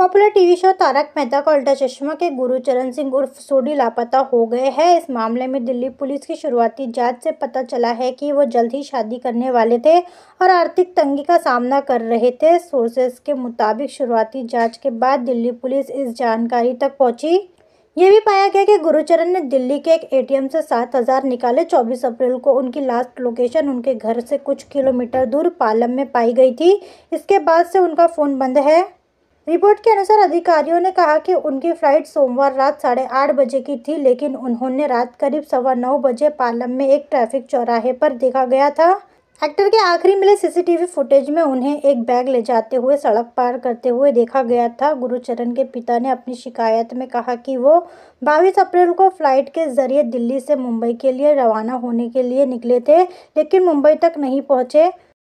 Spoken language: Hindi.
popular TV show Taarak Mehta Ka Ooltah चश्मा के गुरु चरण सिंह उर्फ सोडी लापता हो गए हैं इस मामले में दिल्ली पुलिस की शुरुआती जांच से पता चला है कि वो जल्द ही शादी करने वाले थे और आर्थिक तंगी का सामना कर रहे थे सोर्सेस के मुताबिक शुरुआती जांच के बाद दिल्ली पुलिस इस जानकारी तक पहुंची ये भी पाया गया कि गुरुचरण ने दिल्ली के एक एटीएम से सात हज़ार निकाले 24 अप्रैल को उनकी लास्ट लोकेशन उनके घर से कुछ किलोमीटर दूर पालम में पाई गई थी इसके बाद से उनका फ़ोन बंद है रिपोर्ट के अनुसार अधिकारियों ने कहा कि उनकी फ्लाइट सोमवार रात साढ़े आठ बजे की थी लेकिन उन्होंने रात करीब सवा नौ बजे पालम में एक ट्रैफिक चौराहे पर देखा गया था एक्टर के आखिरी मिले सीसीटीवी फुटेज में उन्हें एक बैग ले जाते हुए सड़क पार करते हुए देखा गया था गुरुचरण के पिता ने अपनी शिकायत में कहा कि वो 22 अप्रैल को फ्लाइट के जरिए दिल्ली से मुंबई के लिए रवाना होने के लिए निकले थे लेकिन मुंबई तक नहीं पहुंचे